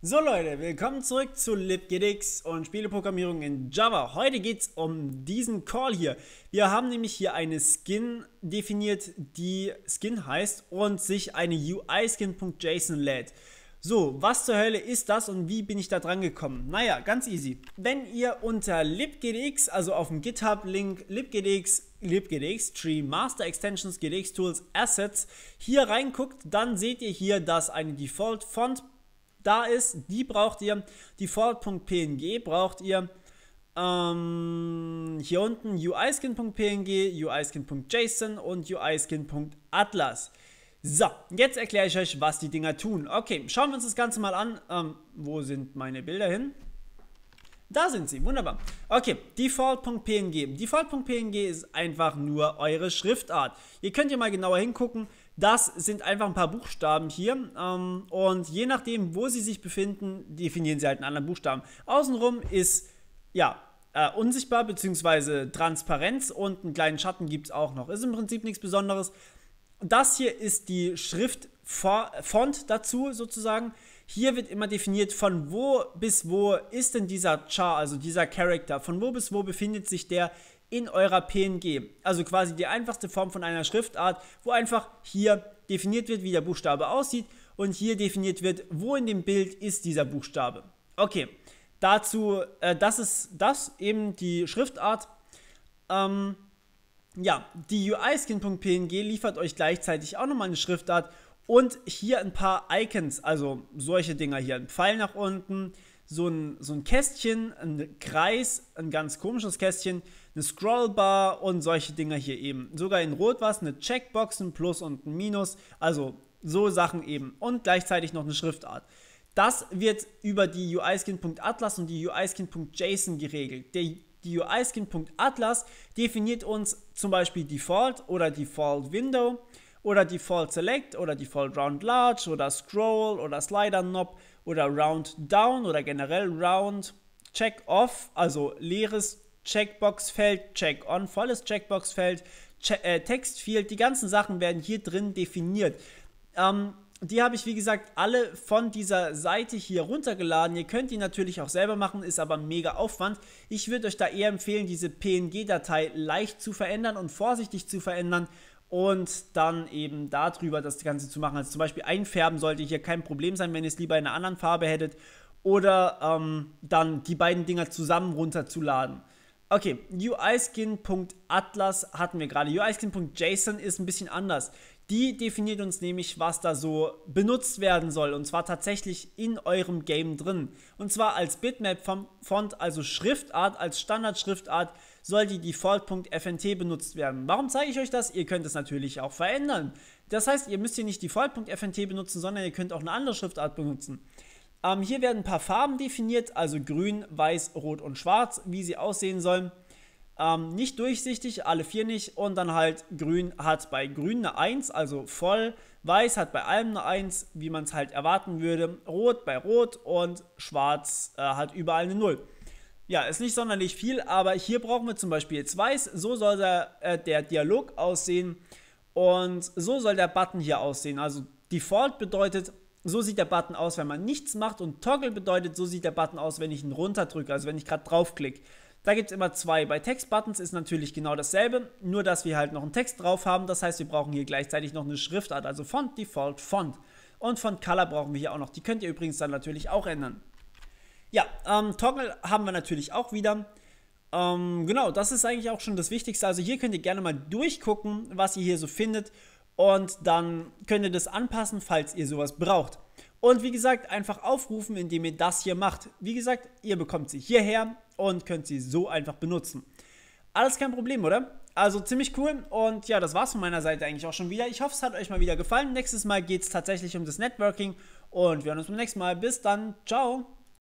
So Leute, willkommen zurück zu LibGDX und Spieleprogrammierung in Java. Heute geht es um diesen Call hier. Wir haben nämlich hier eine Skin definiert, die Skin heißt und sich eine UI-Skin.json lädt. So, was zur Hölle ist das und wie bin ich da dran gekommen? Naja, ganz easy. Wenn ihr unter libgdx, also auf dem GitHub-Link libgdx, libgdx, Tree Master Extensions, gdx Tools, Assets, hier reinguckt, dann seht ihr hier, dass eine Default-Font da ist, die braucht ihr. Die Forward.png braucht ihr. Ähm, hier unten uiskin.png, uiskin.json und uiskin.atlas. So, jetzt erkläre ich euch, was die Dinger tun. Okay, schauen wir uns das Ganze mal an. Ähm, wo sind meine Bilder hin? Da sind sie, wunderbar. Okay, default.png. Default.png ist einfach nur eure Schriftart. Ihr könnt hier mal genauer hingucken. Das sind einfach ein paar Buchstaben hier. Ähm, und je nachdem, wo sie sich befinden, definieren sie halt einen anderen Buchstaben. Außenrum ist, ja, äh, unsichtbar bzw. Transparenz und einen kleinen Schatten gibt es auch noch. Ist im Prinzip nichts Besonderes. Das hier ist die Schriftfont dazu sozusagen. Hier wird immer definiert, von wo bis wo ist denn dieser Char, also dieser Charakter, von wo bis wo befindet sich der in eurer PNG. Also quasi die einfachste Form von einer Schriftart, wo einfach hier definiert wird, wie der Buchstabe aussieht und hier definiert wird, wo in dem Bild ist dieser Buchstabe. Okay, dazu, äh, das ist das, eben die Schriftart. Ähm, ja, die UI-Skin.png liefert euch gleichzeitig auch nochmal eine Schriftart und hier ein paar Icons, also solche Dinger hier, ein Pfeil nach unten, so ein, so ein Kästchen, ein Kreis, ein ganz komisches Kästchen, eine Scrollbar und solche Dinger hier eben. Sogar in Rot war es eine Checkbox, ein Plus und ein Minus, also so Sachen eben. Und gleichzeitig noch eine Schriftart. Das wird über die UISkin.atlas und die UISkin.json geregelt. Der, die UISkin.atlas definiert uns zum Beispiel Default oder Default Window oder Default Select oder Default Round Large oder Scroll oder Slider Knob oder Round Down oder generell Round Check Off, also leeres Checkbox-Feld, Check-On, volles Checkbox-Feld, che äh, Textfield, die ganzen Sachen werden hier drin definiert. Ähm, die habe ich, wie gesagt, alle von dieser Seite hier runtergeladen. Ihr könnt die natürlich auch selber machen, ist aber mega Aufwand. Ich würde euch da eher empfehlen, diese PNG-Datei leicht zu verändern und vorsichtig zu verändern und dann eben darüber das Ganze zu machen. Also zum Beispiel einfärben sollte hier kein Problem sein, wenn ihr es lieber in einer anderen Farbe hättet oder ähm, dann die beiden Dinger zusammen runterzuladen. Okay, uiskin.atlas hatten wir gerade. uiskin.json ist ein bisschen anders. Die definiert uns nämlich, was da so benutzt werden soll und zwar tatsächlich in eurem Game drin. Und zwar als Bitmap-Font, also Schriftart, als Standardschriftart soll die Default.fnt benutzt werden. Warum zeige ich euch das? Ihr könnt es natürlich auch verändern. Das heißt, ihr müsst hier nicht Default.fnt benutzen, sondern ihr könnt auch eine andere Schriftart benutzen. Ähm, hier werden ein paar Farben definiert, also grün, weiß, rot und schwarz, wie sie aussehen sollen. Ähm, nicht durchsichtig, alle vier nicht. Und dann halt grün hat bei grün eine 1, also voll. Weiß hat bei allem eine 1, wie man es halt erwarten würde. Rot bei rot und schwarz äh, hat überall eine 0. Ja, ist nicht sonderlich viel, aber hier brauchen wir zum Beispiel jetzt weiß. So soll der, äh, der Dialog aussehen und so soll der Button hier aussehen. Also Default bedeutet, so sieht der Button aus, wenn man nichts macht und Toggle bedeutet, so sieht der Button aus, wenn ich ihn runterdrücke, also wenn ich gerade draufklicke. Da gibt es immer zwei. Bei Textbuttons ist natürlich genau dasselbe, nur dass wir halt noch einen Text drauf haben. Das heißt, wir brauchen hier gleichzeitig noch eine Schriftart, also Font, Default, Font. Und Font Color brauchen wir hier auch noch. Die könnt ihr übrigens dann natürlich auch ändern. Ja, ähm, Toggle haben wir natürlich auch wieder. Ähm, genau, das ist eigentlich auch schon das Wichtigste. Also hier könnt ihr gerne mal durchgucken, was ihr hier so findet. Und dann könnt ihr das anpassen, falls ihr sowas braucht. Und wie gesagt, einfach aufrufen, indem ihr das hier macht. Wie gesagt, ihr bekommt sie hierher und könnt sie so einfach benutzen. Alles kein Problem, oder? Also ziemlich cool. Und ja, das war's von meiner Seite eigentlich auch schon wieder. Ich hoffe, es hat euch mal wieder gefallen. Nächstes Mal geht es tatsächlich um das Networking. Und wir hören uns beim nächsten Mal. Bis dann. Ciao.